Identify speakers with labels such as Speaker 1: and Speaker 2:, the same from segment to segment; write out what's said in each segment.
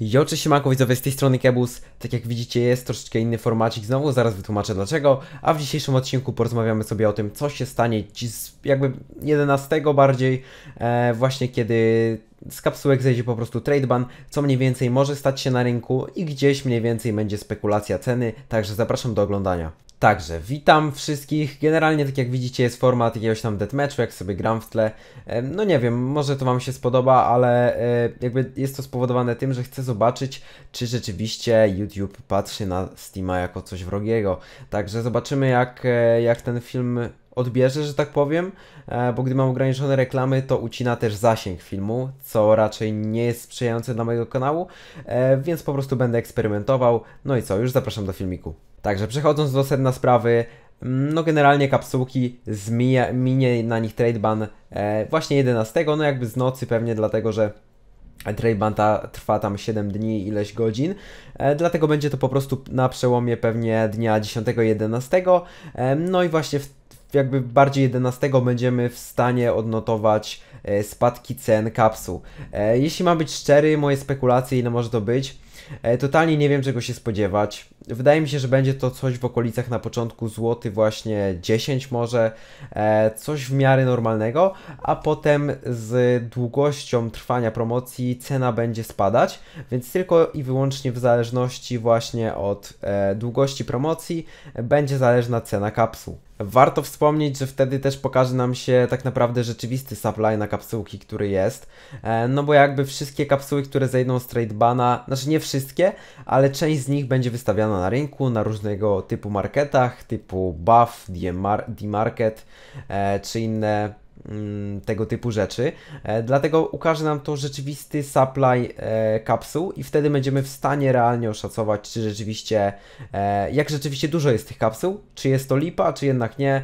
Speaker 1: Jo, cześć siemanko widzowie, z tej strony Kebus. Tak jak widzicie jest troszeczkę inny formacik znowu, zaraz wytłumaczę dlaczego. A w dzisiejszym odcinku porozmawiamy sobie o tym, co się stanie jakby 11 bardziej, e, właśnie kiedy z kapsułek zejdzie po prostu trade ban, co mniej więcej może stać się na rynku i gdzieś mniej więcej będzie spekulacja ceny, także zapraszam do oglądania. Także witam wszystkich. Generalnie, tak jak widzicie, jest format jakiegoś tam deathmatchu, jak sobie gram w tle. No nie wiem, może to Wam się spodoba, ale e, jakby jest to spowodowane tym, że chcę zobaczyć, czy rzeczywiście YouTube patrzy na Steama jako coś wrogiego. Także zobaczymy, jak, e, jak ten film odbierze, że tak powiem, e, bo gdy mam ograniczone reklamy, to ucina też zasięg filmu, co raczej nie jest sprzyjające dla mojego kanału, więc po prostu będę eksperymentował. No i co, już zapraszam do filmiku. Także przechodząc do sedna sprawy, mm, no generalnie kapsułki zmija, minie na nich trade ban e, właśnie 11, no jakby z nocy pewnie dlatego, że trade ban ta, trwa tam 7 dni, ileś godzin, e, dlatego będzie to po prostu na przełomie pewnie dnia 10 11, e, no i właśnie w, jakby bardziej 11 będziemy w stanie odnotować e, spadki cen kapsuł. E, jeśli mam być szczery, moje spekulacje, ile może to być, e, totalnie nie wiem czego się spodziewać Wydaje mi się, że będzie to coś w okolicach na początku złoty właśnie 10 może, e, coś w miarę normalnego, a potem z długością trwania promocji cena będzie spadać, więc tylko i wyłącznie w zależności właśnie od e, długości promocji będzie zależna cena kapsuł. Warto wspomnieć, że wtedy też pokaże nam się tak naprawdę rzeczywisty supply na kapsułki, który jest. E, no bo jakby wszystkie kapsuły, które zejdą z trade bana, znaczy nie wszystkie, ale część z nich będzie wystawiana na rynku, na różnego typu marketach, typu Buff, D-Market e, czy inne Mm, tego typu rzeczy. E, dlatego ukaże nam to rzeczywisty supply e, kapsuł i wtedy będziemy w stanie realnie oszacować, czy rzeczywiście, e, jak rzeczywiście dużo jest tych kapsuł, czy jest to lipa, czy jednak nie,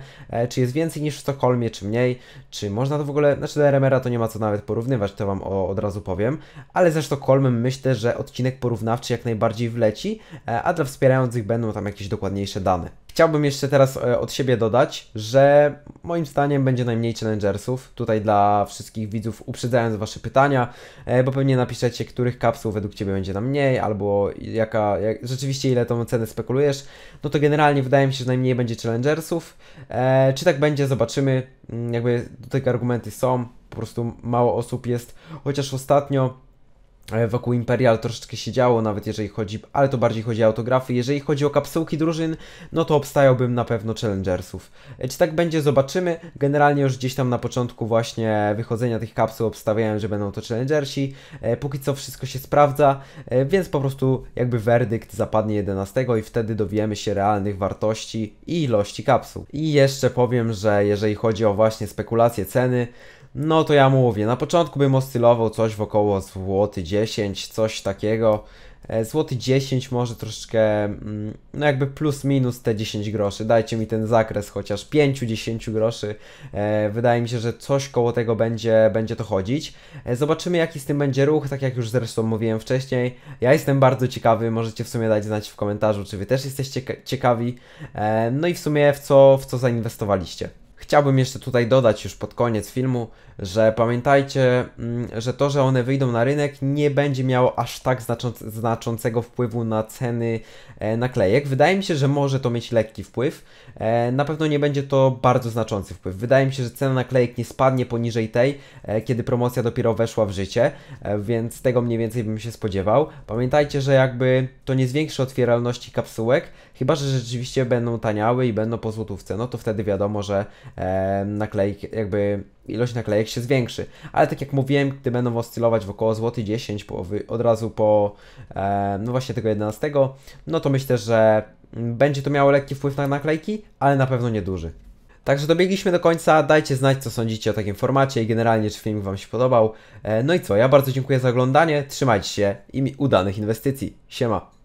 Speaker 1: czy jest więcej niż w Stockholmie, czy mniej, czy można to w ogóle, znaczy do RMR-a to nie ma co nawet porównywać, to Wam od razu powiem, ale ze Sztokholmem myślę, że odcinek porównawczy jak najbardziej wleci, a dla wspierających będą tam jakieś dokładniejsze dane. Chciałbym jeszcze teraz e, od siebie dodać, że moim zdaniem będzie najmniej challengersów. Tutaj dla wszystkich widzów uprzedzając Wasze pytania, e, bo pewnie napiszecie, których kapsuł według Ciebie będzie na mniej, albo jaka, jak, rzeczywiście ile tą cenę spekulujesz. No to generalnie wydaje mi się, że najmniej będzie challengersów. E, czy tak będzie, zobaczymy. Mm, jakby tego argumenty są, po prostu mało osób jest, chociaż ostatnio E, wokół Imperial troszeczkę się działo, nawet jeżeli chodzi, ale to bardziej chodzi o autografy. Jeżeli chodzi o kapsułki drużyn, no to obstawiałbym na pewno Challengersów. E, czy tak będzie, zobaczymy. Generalnie już gdzieś tam na początku właśnie wychodzenia tych kapsuł obstawiałem, że będą to Challengersi. E, póki co wszystko się sprawdza, więc po prostu jakby werdykt zapadnie 11 i wtedy dowiemy się realnych wartości i ilości kapsuł. I jeszcze powiem, że jeżeli chodzi o właśnie spekulacje ceny, no to ja mówię, na początku bym oscylował coś wokoło złoty 10, coś takiego. E, złoty 10 może troszeczkę, mm, no jakby plus minus te 10 groszy. Dajcie mi ten zakres chociaż 5-10 groszy. E, wydaje mi się, że coś koło tego będzie, będzie to chodzić. E, zobaczymy jaki z tym będzie ruch, tak jak już zresztą mówiłem wcześniej. Ja jestem bardzo ciekawy, możecie w sumie dać znać w komentarzu, czy wy też jesteście ciekawi. No i w sumie w co, w co zainwestowaliście. Chciałbym jeszcze tutaj dodać już pod koniec filmu, że pamiętajcie, mm, że to, że one wyjdą na rynek nie będzie miało aż tak znaczącego wpływu na ceny e, naklejek. Wydaje mi się, że może to mieć lekki wpływ. E, na pewno nie będzie to bardzo znaczący wpływ. Wydaje mi się, że cena naklejek nie spadnie poniżej tej, e, kiedy promocja dopiero weszła w życie, więc tego mniej więcej bym się spodziewał. Pamiętajcie, że jakby to nie zwiększy otwieralności kapsułek, chyba że rzeczywiście będą taniały i będą po złotówce, no to wtedy wiadomo, że e, jakby ilość naklejek się zwiększy. Ale tak jak mówiłem, gdy będą oscylować wokoło złoty 10 po, od razu po e, no właśnie tego 11, no to myślę, że będzie to miało lekki wpływ na naklejki, ale na pewno nieduży. Także dobiegliśmy do końca, dajcie znać co sądzicie o takim formacie i generalnie czy film Wam się podobał. E, no i co, ja bardzo dziękuję za oglądanie, trzymajcie się i udanych inwestycji. Siema!